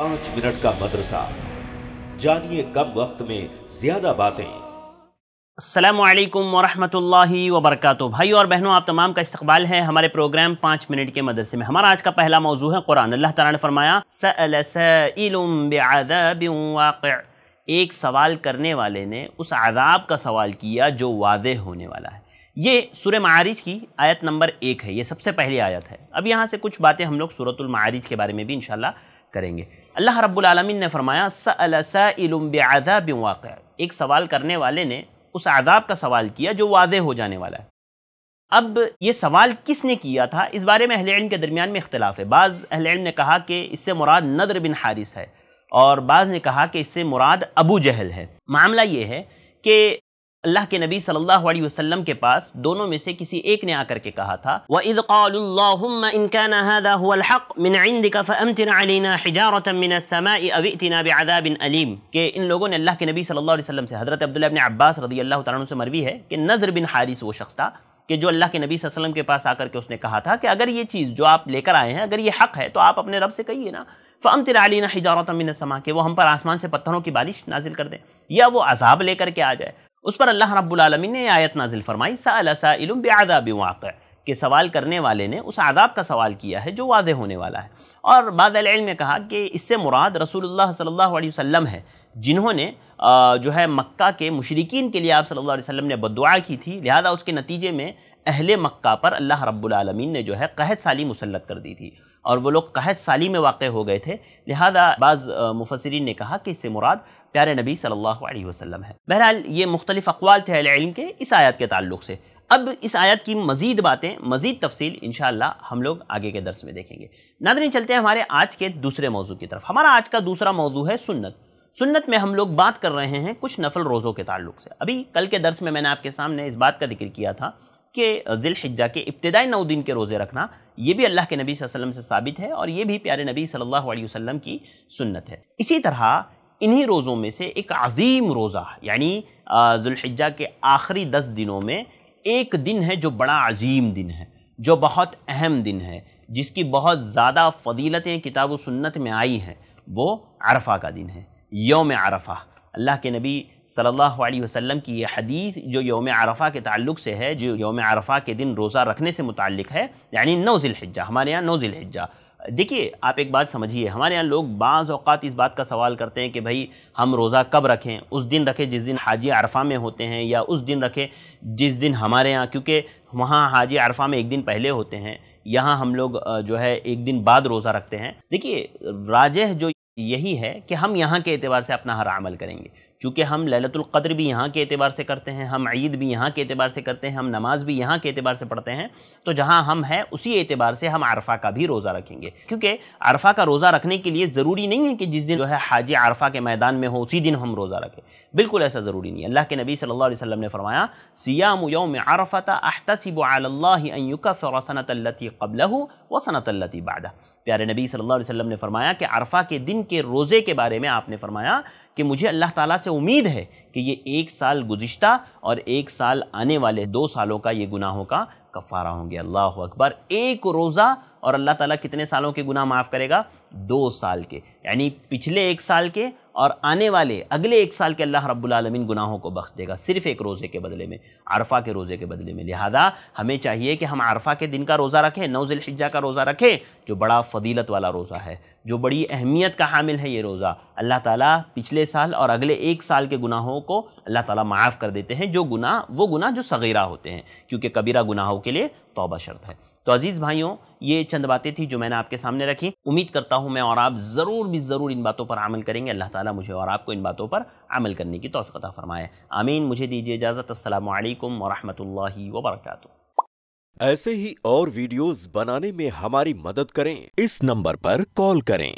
पांच मिनट का मदरसा जानिए कम वक्त में ज्यादा बातें असलम वरहमतुल्लाहि वबरकत भाई और बहनों आप तमाम का इस्तकबाल है हमारे प्रोग्राम पाँच मिनट के मदरसे में हमारा आज का पहला मौजू है कुरान अल्लाह ताला ने फरमाया एक सवाल करने वाले ने उस आदाब का सवाल किया जो वादे होने वाला है ये सुर मारिज की आयत नंबर एक है ये सबसे पहली आयत है अब यहाँ से कुछ बातें हम लोग सूरतुल मारिज के बारे में भी इनशाला करेंगे अल्लाह रब्बुल ने फरमाया वाक़ एक सवाल करने वाले ने उस आज़ाब का सवाल किया जो वाज हो जाने वाला है अब ये सवाल किसने किया था इस बारे में अहल के दरमियान में इख्तलाफ है बाज़ अहल ने कहा कि इससे मुराद नदर बिन हारिस है और बाज़ ने कहा कि इससे मुराद अबू जहल है मामला ये है कि अल्लाह के नबी सल्लल्लाहु अलैहि वसल्लम के पास दोनों में से किसी एक ने आकर के कहा था अलीम इन लोगों ने अल्लाह के नबी सल्लल्लाहु अलैहि से हज़रत अब्दुल्ला अब्बास रदी से मरवी है कि नज़र बिन हारिस वो शख्स था कि जो अल्लाह के नबी के पास आकर के उसने कहा था कि अगर ये चीज़ जो आप लेकर आए हैं अगर ये हक़ है तो आप अपने रब से कहिए ना फ़म तिरालीना हिजारतमिन के वो हम आसमान से पत्थरों की बारिश नाजिल कर दें या वो अजाब लेकर के आ जाए उस पर अल्लाह रबालमी ने आयत नाजिल फरमाई सालम वाक़ के सवाल करने वाले ने उस आदाब का सवाल किया है जो वादे होने वाला है और बाद ने कहा कि इससे मुराद रसूलुल्लाह सल्लल्लाहु अलैहि वसल्लम है जिन्होंने जो है मक्का के मशरकिन के लिए आप सल्लल्लाहु अलैहि वसल्लम ने बदुआ की थी लिहाजा उसके नतीजे में अहले मक्का पर अल्लाह रब्बुलमीन ने जो है कहत साली मुसलत कर दी थी और वो लोग कहत साली में वाक़ हो गए थे लिहाजा बाज़ मुफसरीन ने कहा कि इससे मुराद प्यारे नबी सल्लल्लाहु अलैहि वसल्लम है बहरहाल ये मुख्तलिफ अकवाल थे इल्म के इस आयत के ताल्लुक से अब इस आयत की मजीद बातें मजीद तफसील इन हम लोग आगे के दर्स में देखेंगे नादरीन चलते हैं हमारे आज के दूसरे मौजू की तरफ हमारा आज का दूसरा मौजू है सुन्नत सुन्नत में हम लोग बात कर रहे हैं कुछ नफल रोज़ों के ताल्लुक से अभी कल के दर्स में मैंने आपके सामने इस बात का जिक्र किया था कि ज़िलहिजा के इब्तदाई नौ दिन के रोज़े रखना ये भी अल्लाह के नबी वसल्लम से साबित है और ये भी प्यारे नबी सल्लल्लाहु अलैहि वसल्लम की सुन्नत है इसी तरह इन्हीं रोज़ों में से एक अजीम रोज़ा यानी जुल्हिज्जा के आखिरी दस दिनों में एक दिन है जो बड़ा अजीम दिन है जो बहुत अहम दिन है जिसकी बहुत ज़्यादा फदीलतें किताब सुन्नत में आई हैं वो अरफा का दिन है योम अरफा अल्लाह के नबी सल्लल्लाहु अलैहि वसल्लम की यह हदीस जो योम अरफा के ताल्लुक से है जो योम अरफा के दिन रोज़ा रखने से मुतल है यानी नौ ज़िलहिज्जा हमारे यहाँ नौ ज़िलहिज्जा देखिए आप एक बात समझिए हमारे यहाँ लोग बाज़ अवत इस बात का सवाल करते हैं कि भाई हम रोज़ा कब रखें उस दिन रखें जिस दिन हाजी अरफा में होते हैं या उस दिन रखें जिस दिन हमारे यहाँ क्योंकि वहाँ हाजी अरफा में एक दिन पहले होते हैं यहाँ हम लोग जो है एक दिन बाद रोज़ा रखते हैं देखिए राजह जो यही है कि हम यहाँ के अतबार से अपना हर अमल करेंगे चूँकि हम ललतुल्क़द्र भी यहाँ के अतबार से करते हैं हम ईद भी यहाँ के अतबार से करते हैं हम नमाज़ भी यहाँ के अतबार से पढ़ते हैं तो जहाँ हम हैं उसी एतबार से हम अरफा का भी रोज़ा रखेंगे क्योंकि अरफा का रोज़ा रखने के लिए ज़रूरी नहीं है कि जिस दिन जो है हाजी अरफा के मैदान में हो उसी दिन हम रोज़ा रखें बिल्कुल ऐसा ज़रूरी नहीं है अल्लाह के नबी सल्लल्लाहु अलैहि वसल्लम ने फरमाया सियाम यौम अरफता अहतसिब फ़रसनतल्लती कबल व सनतल्लती बादा प्यारे नबी सल्लल्लाहु अलैहि वसल्लम ने फरमाया कि अरफा के दिन के रोज़े के बारे में आपने फरमाया कि मुझे अल्लाह ताला से उम्मीद है कि ये एक साल गुज्त और एक साल आने वाले दो सालों का ये गुनाहों का कफ़ारा होंगे अल्लाह अकबर एक रोज़ा और अल्लाह ताला कितने सालों के गुनाह माफ़ करेगा दो साल के यानी पिछले एक साल के और आने वाले अगले एक साल के अल्लाह रब्बुलमीन गुनाहों को बख्श देगा सिर्फ एक रोज़े के बदले में अरफा के रोज़े के बदले में लिहाजा हमें चाहिए कि हम अरफा के दिन का रोज़ा रखें नौज़िलहिजा का रोज़ा रखें जो बड़ा फदीलत वाला रोज़ा है जो बड़ी अहमियत का हामिल है ये रोज़ा अल्लाह ताला पिछले साल और अगले एक साल के गुनाहों को अल्लाह ताला माफ़ कर देते हैं जो गुनाह वो गुनाह जो सगीरा होते हैं क्योंकि कबीरा गुनाहों के लिए तोबा शर्त है तो अजीज़ भाइयों ये चंद बातें थी जो मैंने आपके सामने रखी उम्मीद करता हूँ मैं और आप ज़रूर भी ज़रूर इन बातों पर अमल करेंगे अल्लाह ताला मुझे और आपको इन बातों पर अमल करने की तोफ़ता फ़रमाए आमीन मुझे दीजिए इजाज़त असलकम वरहमल वर्क ऐसे ही और वीडियोस बनाने में हमारी मदद करें इस नंबर पर कॉल करें